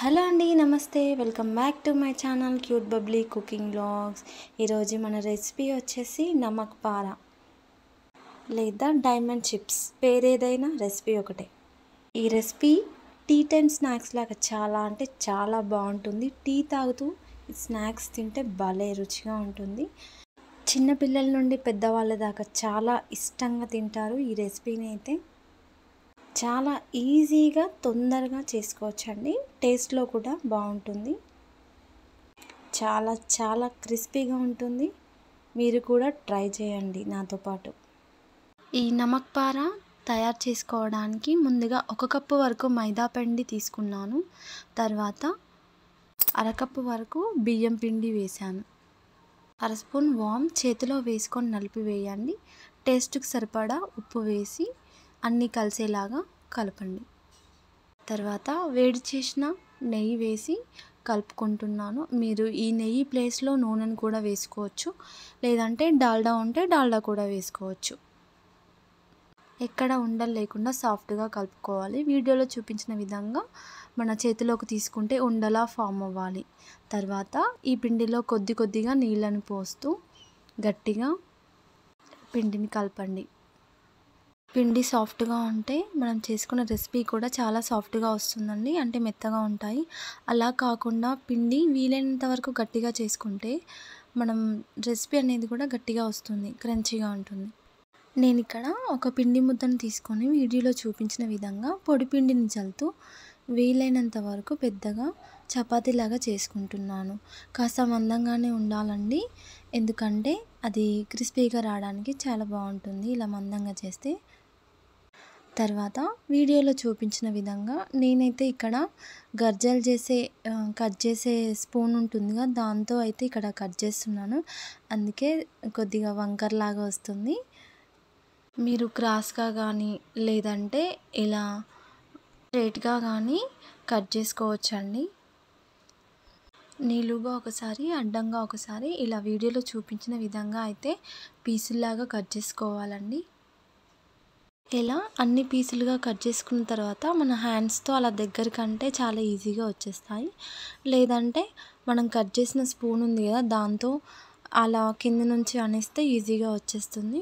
hello అండి నమస్తే welcome back to my channel cute bubbly cooking blogs ఈరోజు మన రెసిపీ వచ్చేసి నమక్ పార లేదా డైమండ్ చిప్స్ పేరేదైనా రెసిపీ ఒకటే ఈ రెసిపీ టీ టైం స్నాక్స్ లాగా చాలా అంటే చాలా బాగుంటుంది టీ తాగుతూ స్నాక్స్ తింటే భలే రుచిగా ఉంటుంది చిన్నపిల్లల నుండి పెద్దవాళ్ళ దాకా చాలా ఇష్టంగా తింటారు ఈ రెసిపీని అయితే చాలా ఈజీగా తొందరగా చేసుకోవచ్చండి టేస్ట్లో కూడా బాగుంటుంది చాలా చాలా క్రిస్పీగా ఉంటుంది మీరు కూడా ట్రై చేయండి నాతో పాటు ఈ నమక్పార తయారు చేసుకోవడానికి ముందుగా ఒక కప్పు వరకు మైదా పిండి తీసుకున్నాను తర్వాత అరకప్పు వరకు బియ్యం పిండి వేశాను అర స్పూన్ వామ్ చేతిలో వేసుకొని నలిపి వేయండి టేస్ట్కి సరిపడా ఉప్పు వేసి అన్నీ కలిసేలాగా కలపండి తర్వాత వేడి చేసిన నెయ్యి వేసి కలుపుకుంటున్నాను మీరు ఈ నెయ్యి ప్లేస్లో నూనెను కూడా వేసుకోవచ్చు లేదంటే డాల్డా ఉంటే డాల్డా కూడా వేసుకోవచ్చు ఎక్కడ ఉండలు లేకుండా సాఫ్ట్గా కలుపుకోవాలి వీడియోలో చూపించిన విధంగా మన చేతిలోకి తీసుకుంటే ఉండలా ఫామ్ అవ్వాలి తర్వాత ఈ పిండిలో కొద్ది కొద్దిగా నీళ్ళను పోస్తూ గట్టిగా పిండిని కలపండి పిండి సాఫ్ట్గా ఉంటే మనం చేసుకున్న రెసిపీ కూడా చాలా సాఫ్ట్గా వస్తుందండి అంటే మెత్తగా ఉంటాయి అలా కాకుండా పిండి వీలైనంత వరకు గట్టిగా చేసుకుంటే మనం రెసిపీ అనేది కూడా గట్టిగా వస్తుంది క్రంచీగా ఉంటుంది నేను ఇక్కడ ఒక పిండి ముద్దను తీసుకొని వీడియోలో చూపించిన విధంగా పొడి పిండిని చల్లుతూ వీలైనంత వరకు పెద్దగా చపాతీలాగా చేసుకుంటున్నాను కాస్త మందంగానే ఉండాలండి ఎందుకంటే అది క్రిస్పీగా రావడానికి చాలా బాగుంటుంది ఇలా మందంగా చేస్తే తర్వాత వీడియోలో చూపించిన విధంగా నేనైతే ఇక్కడ గర్జలు చేసే కట్ చేసే స్పూన్ ఉంటుందిగా దాంతో అయితే ఇక్కడ కట్ చేస్తున్నాను అందుకే కొద్దిగా వంకర్లాగా వస్తుంది మీరు క్రాస్గా కానీ లేదంటే ఇలా స్ట్రేట్గా కానీ కట్ చేసుకోవచ్చండి నీలుగా ఒకసారి అడ్డంగా ఒకసారి ఇలా వీడియోలో చూపించిన విధంగా అయితే పీసుల్లాగా కట్ చేసుకోవాలండి ఇలా అన్ని పీసులుగా కట్ చేసుకున్న తర్వాత మన హ్యాండ్స్తో అలా దగ్గరకంటే చాలా ఈజీగా వచ్చేస్తాయి లేదంటే మనం కట్ చేసిన స్పూన్ ఉంది కదా దాంతో అలా కింద నుంచి అనేస్తే ఈజీగా వచ్చేస్తుంది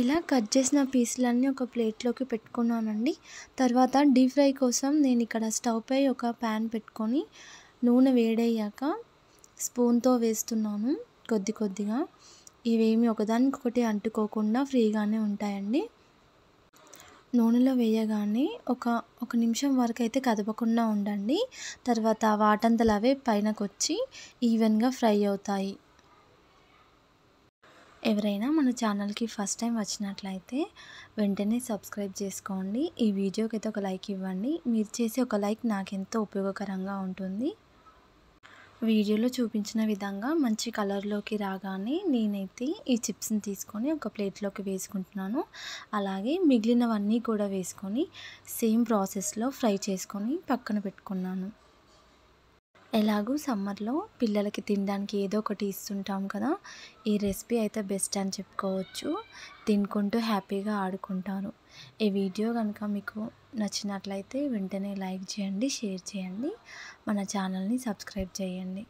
ఇలా కట్ చేసిన పీసులన్నీ ఒక ప్లేట్లోకి పెట్టుకున్నానండి తర్వాత డీప్ ఫ్రై కోసం నేను ఇక్కడ స్టవ్ పై ఒక ప్యాన్ పెట్టుకొని నూనె వేడయ్యాక స్పూన్తో వేస్తున్నాను కొద్ది కొద్దిగా ఇవేమి ఒకదానికొకటి అంటుకోకుండా ఫ్రీగానే ఉంటాయండి నూనెలో వేయగానే ఒక ఒక నిమిషం వరకు అయితే కదపకుండా ఉండండి తర్వాత వాటంతలు అవే పైనకు వచ్చి ఈవెన్గా ఫ్రై అవుతాయి ఎవరైనా మన ఛానల్కి ఫస్ట్ టైం వచ్చినట్లయితే వెంటనే సబ్స్క్రైబ్ చేసుకోండి ఈ వీడియోకి అయితే ఒక లైక్ ఇవ్వండి మీరు చేసే ఒక లైక్ నాకెంతో ఉపయోగకరంగా ఉంటుంది వీడియోలో చూపించిన విధంగా మంచి కలర్లోకి రాగానే నేనైతే ఈ చిప్స్ని తీసుకొని ఒక ప్లేట్లోకి వేసుకుంటున్నాను అలాగే మిగిలినవన్నీ కూడా వేసుకొని సేమ్ ప్రాసెస్లో ఫ్రై చేసుకొని పక్కన పెట్టుకున్నాను ఎలాగూ సమ్మర్లో పిల్లలకి తినడానికి ఏదో ఒకటి ఇస్తుంటాం కదా ఈ రెసిపీ అయితే బెస్ట్ అని చెప్పుకోవచ్చు తినుకుంటూ హ్యాపీగా ఆడుకుంటారు ఈ వీడియో కనుక మీకు నచ్చినట్లయితే వెంటనే లైక్ చేయండి షేర్ చేయండి మన ఛానల్ని సబ్స్క్రైబ్ చేయండి